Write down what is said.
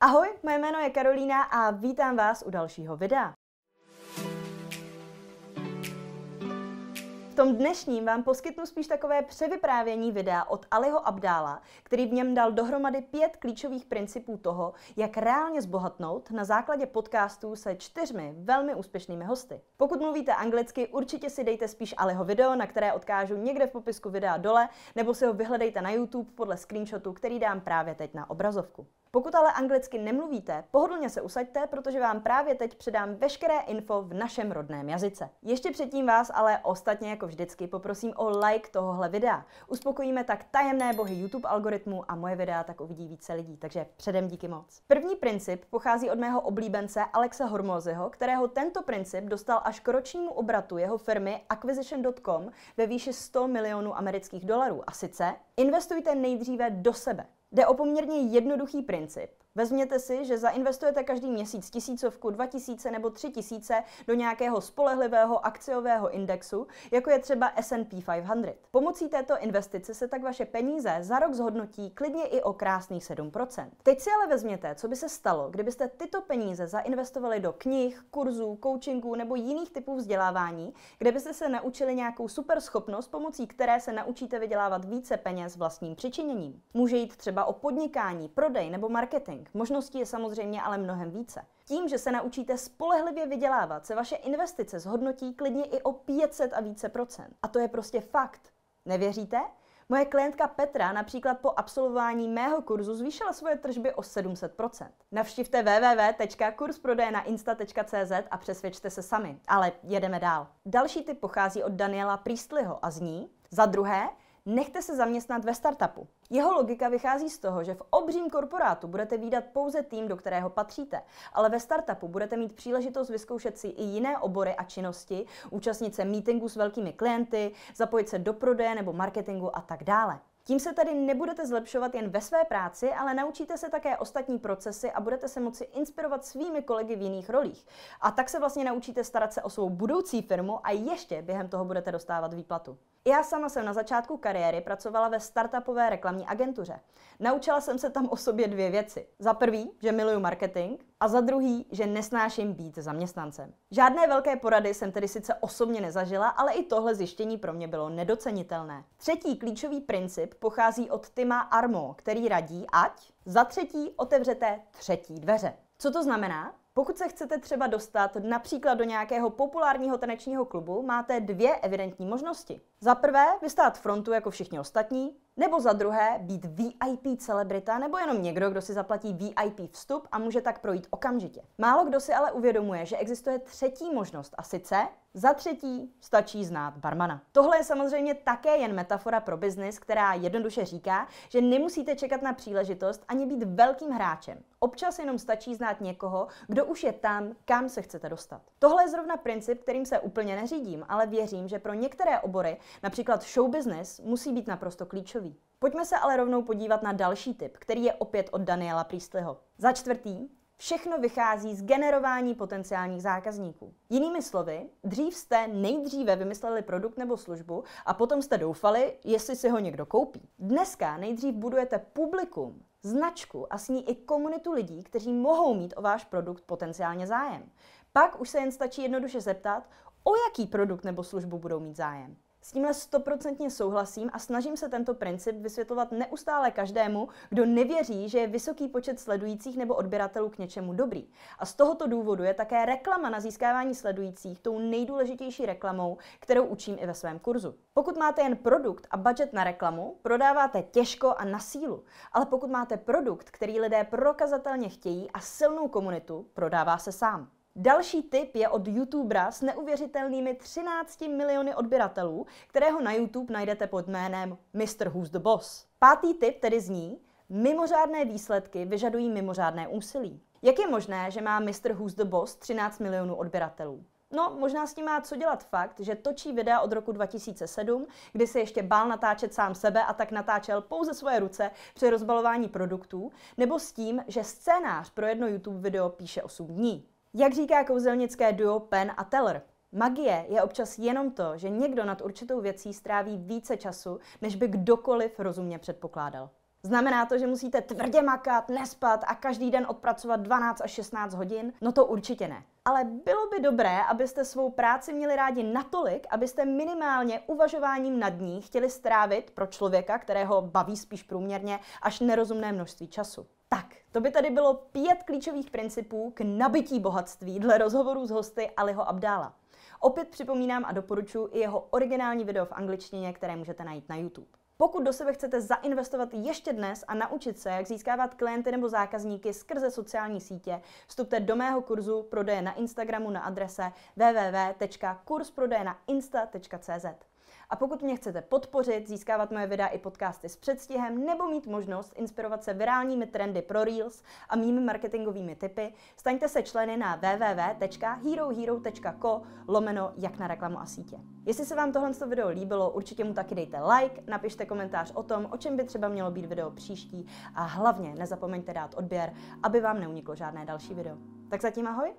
Ahoj, moje jméno je Karolína a vítám vás u dalšího videa. V tom dnešním vám poskytnu spíš takové převyprávění videa od Aliho Abdála, který v něm dal dohromady pět klíčových principů toho, jak reálně zbohatnout na základě podcastů se čtyřmi velmi úspěšnými hosty. Pokud mluvíte anglicky, určitě si dejte spíš Aliho video, na které odkážu někde v popisku videa dole, nebo si ho vyhledejte na YouTube podle screenshotu, který dám právě teď na obrazovku. Pokud ale anglicky nemluvíte, pohodlně se usaďte, protože vám právě teď předám veškeré info v našem rodném jazyce. Ještě předtím vás ale ostatně jako vždycky poprosím o like tohohle videa. Uspokojíme tak tajemné bohy YouTube algoritmu a moje videa tak uvidí více lidí, takže předem díky moc. První princip pochází od mého oblíbence Alexa Hormozyho, kterého tento princip dostal až k ročnímu obratu jeho firmy acquisition.com ve výši 100 milionů amerických dolarů. A sice investujte nejdříve do sebe. Jde o poměrně jednoduchý princip. Vezměte si, že zainvestujete každý měsíc tisícovku, dva tisíce nebo tři tisíce do nějakého spolehlivého akciového indexu, jako je třeba S&P 500. Pomocí této investice se tak vaše peníze za rok zhodnotí klidně i o krásných 7%. Teď si ale vezměte, co by se stalo, kdybyste tyto peníze zainvestovali do knih, kurzů, coachingů nebo jiných typů vzdělávání, kde byste se naučili nějakou super schopnost, pomocí které se naučíte vydělávat více peněz vlastním přičiněním. Může jít třeba třeba o podnikání, prodej nebo marketing. Možností je samozřejmě ale mnohem více. Tím, že se naučíte spolehlivě vydělávat, se vaše investice zhodnotí klidně i o 500 a více procent. A to je prostě fakt. Nevěříte? Moje klientka Petra například po absolvování mého kurzu zvýšila svoje tržby o 700%. Navštivte www.kursprodejnainsta.cz a přesvědčte se sami. Ale jedeme dál. Další typ pochází od Daniela Priestlyho a zní za druhé, nechte se zaměstnat ve startupu. Jeho logika vychází z toho, že v obřím korporátu budete výdat pouze tým, do kterého patříte, ale ve startupu budete mít příležitost vyzkoušet si i jiné obory a činnosti, účastnit se meetingu s velkými klienty, zapojit se do prodeje nebo marketingu a tak dále. Tím se tedy nebudete zlepšovat jen ve své práci, ale naučíte se také ostatní procesy a budete se moci inspirovat svými kolegy v jiných rolích. A tak se vlastně naučíte starat se o svou budoucí firmu a ještě během toho budete dostávat výplatu. Já sama jsem na začátku kariéry pracovala ve startupové reklamní agentuře. Naučila jsem se tam o sobě dvě věci. Za prvý, že miluju marketing a za druhý, že nesnáším být zaměstnancem. Žádné velké porady jsem tedy sice osobně nezažila, ale i tohle zjištění pro mě bylo nedocenitelné. Třetí klíčový princip pochází od Tima Armo, který radí, ať za třetí otevřete třetí dveře. Co to znamená? Pokud se chcete třeba dostat například do nějakého populárního tanečního klubu, máte dvě evidentní možnosti. Za prvé, vystát frontu jako všichni ostatní, nebo za druhé, být VIP celebrita nebo jenom někdo, kdo si zaplatí VIP vstup a může tak projít okamžitě. Málo kdo si ale uvědomuje, že existuje třetí možnost a sice za třetí, stačí znát barmana. Tohle je samozřejmě také jen metafora pro biznis, která jednoduše říká, že nemusíte čekat na příležitost ani být velkým hráčem. Občas jenom stačí znát někoho, kdo už je tam, kam se chcete dostat. Tohle je zrovna princip, kterým se úplně neřídím, ale věřím, že pro některé obory, například show business, musí být naprosto klíčový. Pojďme se ale rovnou podívat na další tip, který je opět od Daniela Priestleho. Za čtvrtý, Všechno vychází z generování potenciálních zákazníků. Jinými slovy, dřív jste nejdříve vymysleli produkt nebo službu a potom jste doufali, jestli si ho někdo koupí. Dneska nejdřív budujete publikum, značku a s ní i komunitu lidí, kteří mohou mít o váš produkt potenciálně zájem. Pak už se jen stačí jednoduše zeptat, o jaký produkt nebo službu budou mít zájem. S tímhle stoprocentně souhlasím a snažím se tento princip vysvětlovat neustále každému, kdo nevěří, že je vysoký počet sledujících nebo odběratelů k něčemu dobrý. A z tohoto důvodu je také reklama na získávání sledujících tou nejdůležitější reklamou, kterou učím i ve svém kurzu. Pokud máte jen produkt a budget na reklamu, prodáváte těžko a na sílu. Ale pokud máte produkt, který lidé prokazatelně chtějí a silnou komunitu, prodává se sám. Další tip je od youtubera s neuvěřitelnými 13 miliony odběratelů, kterého na YouTube najdete pod jménem Mr. Who's the Boss. Pátý tip tedy zní, mimořádné výsledky vyžadují mimořádné úsilí. Jak je možné, že má Mr. Who's the Boss 13 milionů odběratelů? No, možná s tím má co dělat fakt, že točí videa od roku 2007, kdy se ještě bál natáčet sám sebe a tak natáčel pouze svoje ruce při rozbalování produktů, nebo s tím, že scénář pro jedno YouTube video píše 8 dní. Jak říká kouzelnické duo Pen a Teller, magie je občas jenom to, že někdo nad určitou věcí stráví více času, než by kdokoliv rozumně předpokládal. Znamená to, že musíte tvrdě makat, nespat a každý den odpracovat 12 až 16 hodin? No to určitě ne. Ale bylo by dobré, abyste svou práci měli rádi natolik, abyste minimálně uvažováním nad ní chtěli strávit pro člověka, kterého baví spíš průměrně, až nerozumné množství času. To by tady bylo pět klíčových principů k nabití bohatství dle rozhovoru s hosty Aliho Abdála. Opět připomínám a doporučuji i jeho originální video v angličtině, které můžete najít na YouTube. Pokud do sebe chcete zainvestovat ještě dnes a naučit se, jak získávat klienty nebo zákazníky skrze sociální sítě, vstupte do mého kurzu prodeje na Instagramu na adrese www.kursprodejnainsta.cz. A pokud mě chcete podpořit, získávat moje videa i podcasty s předstihem nebo mít možnost inspirovat se virálními trendy pro Reels a mými marketingovými typy, staňte se členy na www.herohero.co lomeno jak na reklamu a sítě. Jestli se vám tohle video líbilo, určitě mu taky dejte like, napište komentář o tom, o čem by třeba mělo být video příští a hlavně nezapomeňte dát odběr, aby vám neuniklo žádné další video. Tak zatím ahoj!